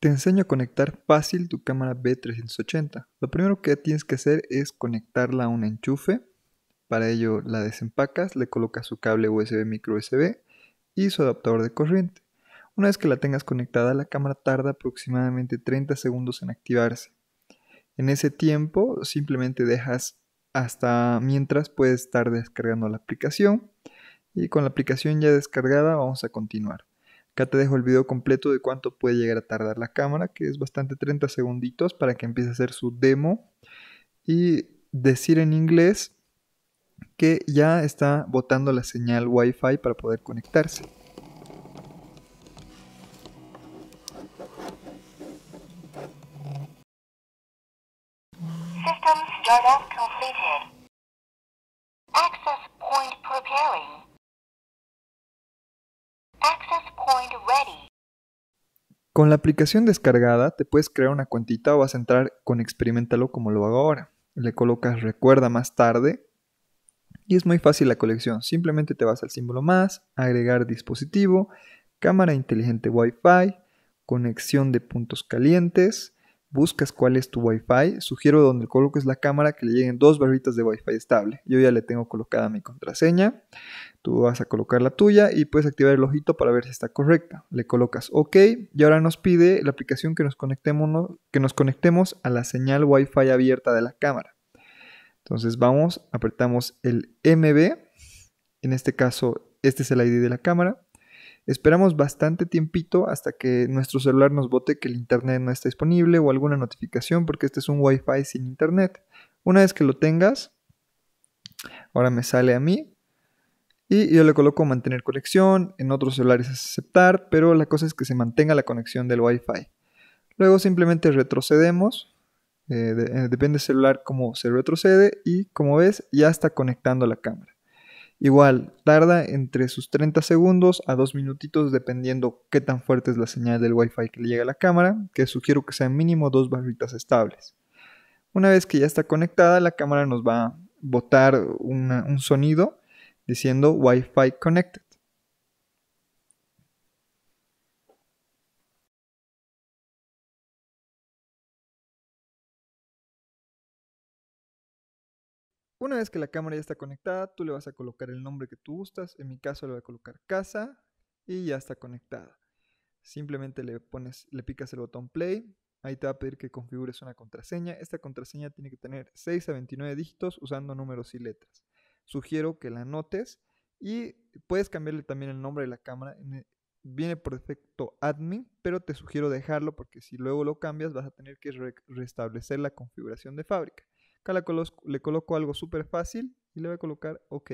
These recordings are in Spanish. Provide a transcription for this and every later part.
Te enseño a conectar fácil tu cámara B380. Lo primero que tienes que hacer es conectarla a un enchufe. Para ello la desempacas, le colocas su cable USB micro USB y su adaptador de corriente. Una vez que la tengas conectada, la cámara tarda aproximadamente 30 segundos en activarse. En ese tiempo simplemente dejas hasta mientras puedes estar descargando la aplicación y con la aplicación ya descargada vamos a continuar. Acá te dejo el video completo de cuánto puede llegar a tardar la cámara, que es bastante 30 segunditos para que empiece a hacer su demo y decir en inglés que ya está botando la señal Wi-Fi para poder conectarse. startup completed. Access point preparing. Con la aplicación descargada te puedes crear una cuentita o vas a entrar con Experimentalo como lo hago ahora. Le colocas recuerda más tarde y es muy fácil la colección. Simplemente te vas al símbolo más, agregar dispositivo, cámara inteligente Wi-Fi, conexión de puntos calientes, buscas cuál es tu Wi-Fi, sugiero donde coloques la cámara que le lleguen dos barritas de Wi-Fi estable. Yo ya le tengo colocada mi contraseña Tú vas a colocar la tuya y puedes activar el ojito para ver si está correcta. Le colocas OK y ahora nos pide la aplicación que nos conectemos, que nos conectemos a la señal Wi-Fi abierta de la cámara. Entonces vamos, apretamos el MB, en este caso este es el ID de la cámara. Esperamos bastante tiempito hasta que nuestro celular nos bote que el internet no está disponible o alguna notificación porque este es un Wi-Fi sin internet. Una vez que lo tengas, ahora me sale a mí y yo le coloco mantener conexión, en otros celulares es aceptar, pero la cosa es que se mantenga la conexión del Wi-Fi. Luego simplemente retrocedemos, eh, eh, depende del celular cómo se retrocede y como ves ya está conectando la cámara. Igual, tarda entre sus 30 segundos a 2 minutitos dependiendo qué tan fuerte es la señal del Wi-Fi que le llega a la cámara, que sugiero que sean mínimo dos barritas estables. Una vez que ya está conectada, la cámara nos va a botar un sonido diciendo Wi-Fi Connected. Una vez que la cámara ya está conectada, tú le vas a colocar el nombre que tú gustas. En mi caso le voy a colocar casa y ya está conectada. Simplemente le pones, le picas el botón play. Ahí te va a pedir que configures una contraseña. Esta contraseña tiene que tener 6 a 29 dígitos usando números y letras. Sugiero que la anotes y puedes cambiarle también el nombre de la cámara. Viene por defecto admin, pero te sugiero dejarlo porque si luego lo cambias vas a tener que restablecer la configuración de fábrica. Acá le, le coloco algo súper fácil y le voy a colocar OK.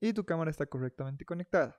Y tu cámara está correctamente conectada.